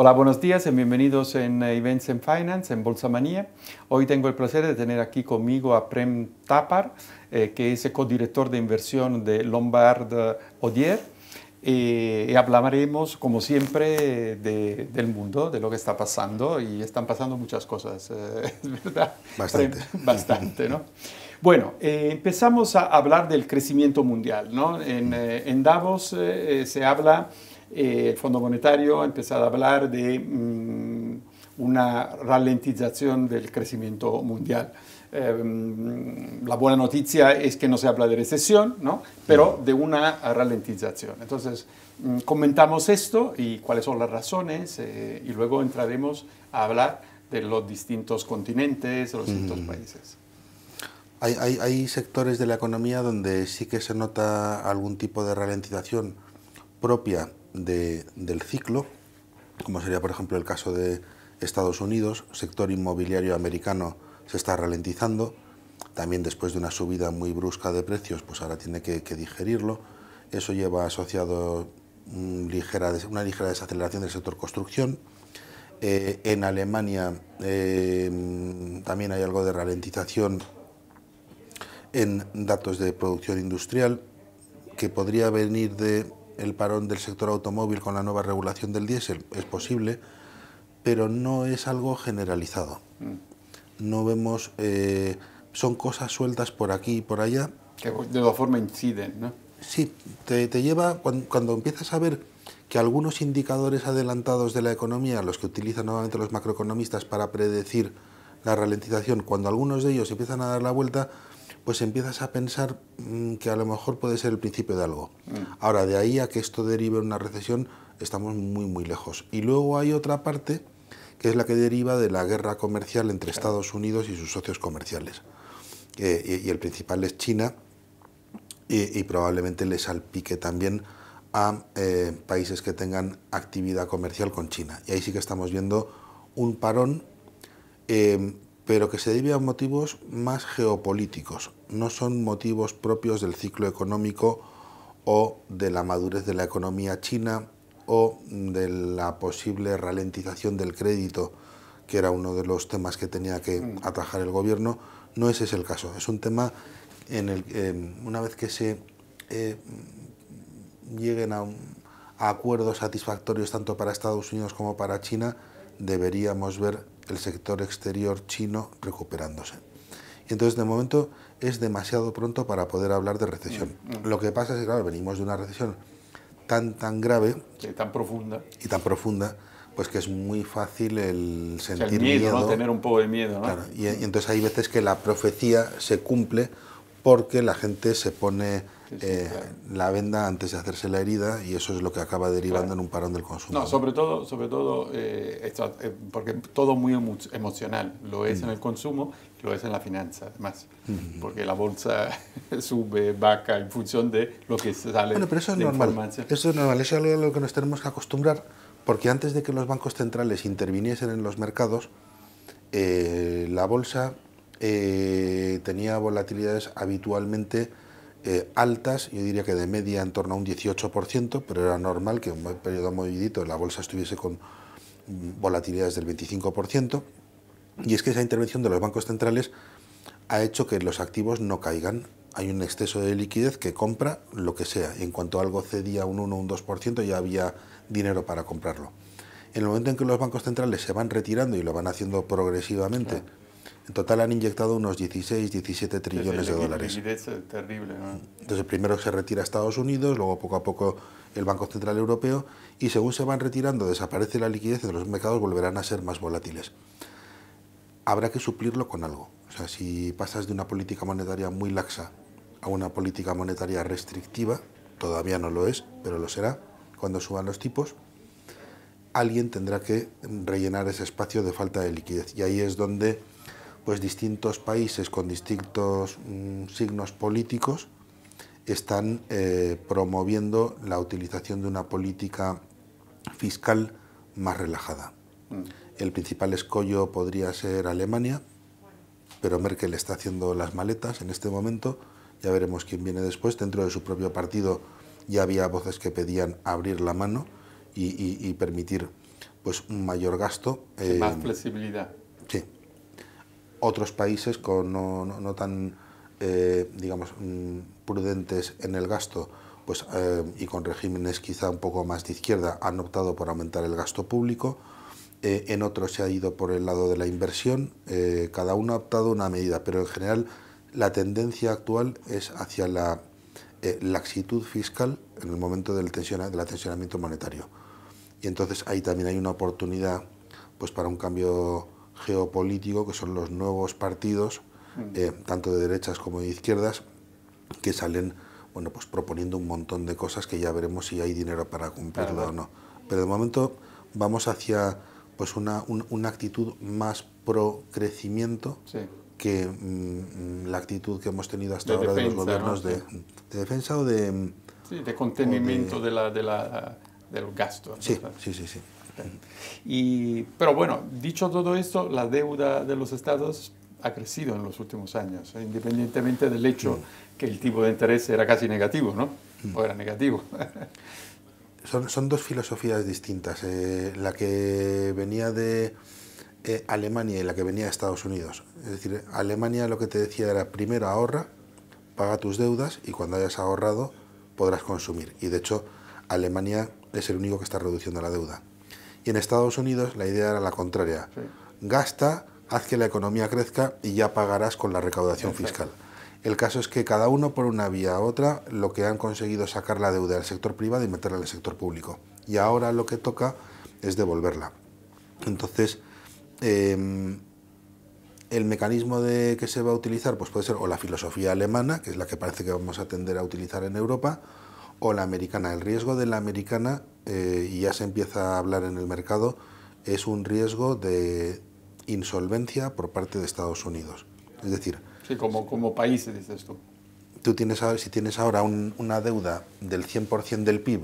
Hola, buenos días y bienvenidos en eh, Events in Finance, en Bolsa Manía. Hoy tengo el placer de tener aquí conmigo a Prem Tapar, eh, que es codirector de inversión de Lombard Odier. Eh, y hablaremos, como siempre, del mundo, de lo que está pasando. Y están pasando muchas cosas, es verdad. Bastante. bastante, ¿no? Bueno, empezamos a hablar del crecimiento mundial. ¿no? en Davos se habla eh, el Fondo Monetario ha empezado a hablar de mm, una ralentización del crecimiento mundial. Eh, la buena noticia es que no se habla de recesión, ¿no? pero mm. de una ralentización. Entonces, mm, comentamos esto y cuáles son las razones eh, y luego entraremos a hablar de los distintos continentes, de los distintos países. hay, sectores de la economía donde sí que se nota algún tipo de ralentización propia del ciclo, como sería por ejemplo el caso de Estados Unidos, sector inmobiliario americano se está ralentizando, también después de una subida muy brusca de precios, pues ahora tiene que, digerirlo, eso lleva asociado una ligera desaceleración del sector construcción, eh, en Alemania eh, también hay algo de ralentización en datos de producción industrial que podría venir de el parón del sector automóvil con la nueva regulación del diésel, es posible, pero no es algo generalizado. Mm. No vemos, eh, son cosas sueltas por aquí y por allá. Que de alguna forma inciden, ¿no? Sí, te, te lleva, cuando, cuando, empiezas a ver que algunos indicadores adelantados de la economía, los que utilizan nuevamente los macroeconomistas para predecir la ralentización, cuando algunos de ellos empiezan a dar la vuelta, pues empiezas a pensar mm, que a lo mejor puede ser el principio de algo. Mm. Ahora, de ahí a que esto derive una recesión, estamos muy, muy lejos. Y luego hay otra parte que es la que deriva de la guerra comercial entre Estados Unidos y sus socios comerciales. y, el principal es China, y, probablemente le salpique también a eh, países que tengan actividad comercial con China. Y ahí sí que estamos viendo un parón eh, pero que se debe a motivos más geopolíticos, no son motivos propios del ciclo económico o de la madurez de la economía china o de la posible ralentización del crédito, que era uno de los temas que tenía que mm. atajar el gobierno, no ese es el caso. Es un tema en el que eh, una vez que se eh, lleguen a, a acuerdos satisfactorios tanto para Estados Unidos como para China, deberíamos ver el sector exterior chino recuperándose. Y entonces, de momento, es demasiado pronto para poder hablar de recesión. Mm, mm. Lo que pasa es que, claro, venimos de una recesión tan, tan grave. Y tan profunda. Y tan profunda, pues que es muy fácil el sentir el miedo. ¿no? Tener un poco de miedo, ¿no? Claro, y entonces hay veces que la profecía se cumple porque la gente se pone eh, la venda antes de hacerse la herida y eso es lo que acaba derivando en un parón del consumo. No, sobre todo, sobre todo eh, eh, porque todo muy emocional, lo es en mm. el consumo, lo es en la finanza, además, mm. porque la bolsa sube, baja en función de lo que sale. Bueno, pero eso es normal. Eso es normal, eso es algo a lo que nos tenemos que acostumbrar, porque antes de que los bancos centrales interviniesen en los mercados, la bolsa tenía volatilidades habitualmente eh, altas, yo diría que de media en torno a un 18%, pero era normal que en un periodo movidito la bolsa estuviese con mm, volatilidades del 25%, y es que esa intervención de los bancos centrales ha hecho que los activos no caigan. Hay un exceso de liquidez que compra lo que sea. En cuanto algo cedía un 1 o un 2%, ya había dinero para comprarlo. En el momento en que los bancos centrales se van retirando y lo van haciendo progresivamente, en total han inyectado unos 16, 17 trillones de dólares. Es terrible. Entonces primero se retira Estados Unidos, luego poco a poco el Banco Central Europeo y según se van retirando, desaparece la liquidez de los mercados, volverán a ser más volátiles. Habrá que suplirlo con algo. O sea, si pasas de una política monetaria muy laxa a una política monetaria restrictiva, todavía no lo es, pero lo será cuando suban los tipos, alguien tendrá que rellenar ese espacio de falta de liquidez. Y ahí es donde pues distintos países con distintos mm, signos políticos están eh, promoviendo la utilización de una política fiscal más relajada. Mm. El principal escollo podría ser Alemania, pero Merkel está haciendo las maletas en este momento. Ya veremos quién viene después. Dentro de su propio partido ya había voces que pedían abrir la mano y, permitir pues, un mayor gasto. más eh, flexibilidad. Sí, otros países con no, no, tan, eh, digamos, mm, prudentes en el gasto pues, eh, y con regímenes quizá un poco más de izquierda han optado por aumentar el gasto público, eh, en otros se ha ido por el lado de la inversión, cada uno ha optado una medida, pero en general la tendencia actual es hacia la laxitud fiscal en el momento del, del atencionamiento monetario. Y entonces ahí también hay una oportunidad pues, para un cambio geopolítico que son los nuevos partidos, mm. eh, tanto de derechas como de izquierdas, que salen bueno, pues proponiendo un montón de cosas que ya veremos si hay dinero para cumplirlo o no. Pero de momento vamos hacia pues una, una actitud más pro crecimiento que mm, mm, la actitud que hemos tenido hasta ahora de los gobiernos de, defensa o de... Sí, de contenimiento la, del gasto. sí, sí, sí. Y, pero bueno, dicho todo esto, la deuda de los estados ha crecido en los últimos años, ¿eh? independientemente del hecho que el tipo de interés era casi negativo, ¿no? Mm. O era negativo. Son, son dos filosofías distintas, eh, la que venía de eh, Alemania y la que venía de Estados Unidos. Es decir, Alemania lo que te decía era primero ahorra, paga tus deudas y cuando hayas ahorrado podrás consumir. Y de hecho, Alemania es el único que está reduciendo la deuda. Y en Estados Unidos la idea era la contraria. Gasta, haz que la economía crezca y ya pagarás con la recaudación fiscal. El caso es que cada uno por una vía a otra lo que han conseguido es sacar la deuda del sector privado y meterla en el sector público. Y ahora lo que toca es devolverla. Entonces, em, el mecanismo de que se va a utilizar pues puede ser o la filosofía alemana, que es la que parece que vamos a tender a utilizar en Europa, o la americana. El riesgo de la americana, eh, y ya se empieza a hablar en el mercado, es un riesgo de insolvencia por parte de Estados Unidos. Es decir... Sí, como, como país, dices esto Tú tienes, si tienes ahora una deuda del 100% del PIB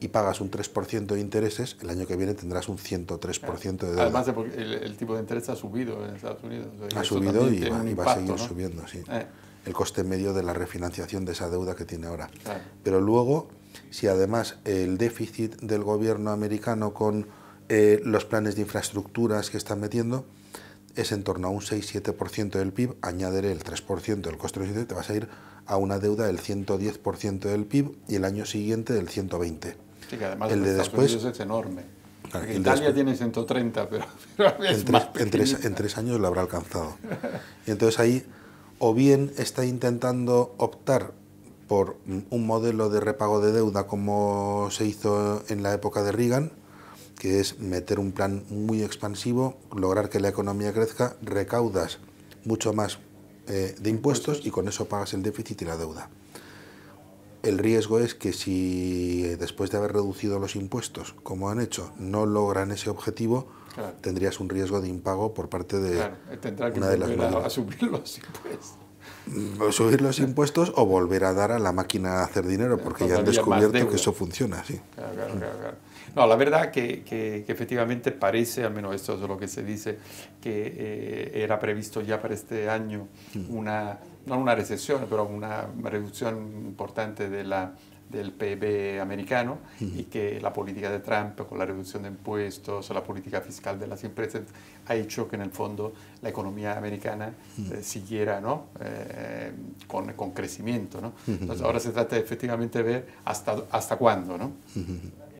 y pagas un 3% de intereses, el año que viene tendrás un 103% de deuda. Además, el, el, tipo de interés ha subido en Estados Unidos. ha subido y, va, a seguir subiendo, sí. Eh el coste medio de la refinanciación de esa deuda que tiene ahora. Pero luego, si además el déficit del gobierno americano con eh, los planes de infraestructuras que están metiendo es en torno a un 6-7% del PIB, añadiré el 3% del coste de te vas a ir a una deuda del 110% del PIB y el año siguiente del 120%. Sí, que además el de después es enorme. Italia tiene 130, pero, en, tres, años lo habrá alcanzado. Y entonces ahí o bien está intentando optar por un modelo de repago de deuda como se hizo en la época de Reagan, que es meter un plan muy expansivo, lograr que la economía crezca, recaudas mucho más eh, de impuestos y con eso pagas el déficit y la deuda. El riesgo es que si eh, después de haber reducido los impuestos, como han hecho, no logran ese objetivo, tendrías un riesgo de impago por parte de claro, eh, que una de las A subir los impuestos mm, subir los impuestos o volver a dar a la máquina a hacer dinero, porque ya han descubierto que eso funciona. Sí. Claro, claro, claro, no, la verdad que, efectivamente parece, al menos esto es lo que se dice, que eh, era previsto ya para este año mm. una no una recesión, pero una reducción importante de la, del PIB americano y que la política de Trump con la reducción de impuestos, la política fiscal de las empresas ha hecho que en el fondo la economía americana eh, siguiera ¿no? Eh, con, con, crecimiento. ¿no? Entonces ahora se trata de efectivamente de ver hasta, hasta cuándo. ¿no?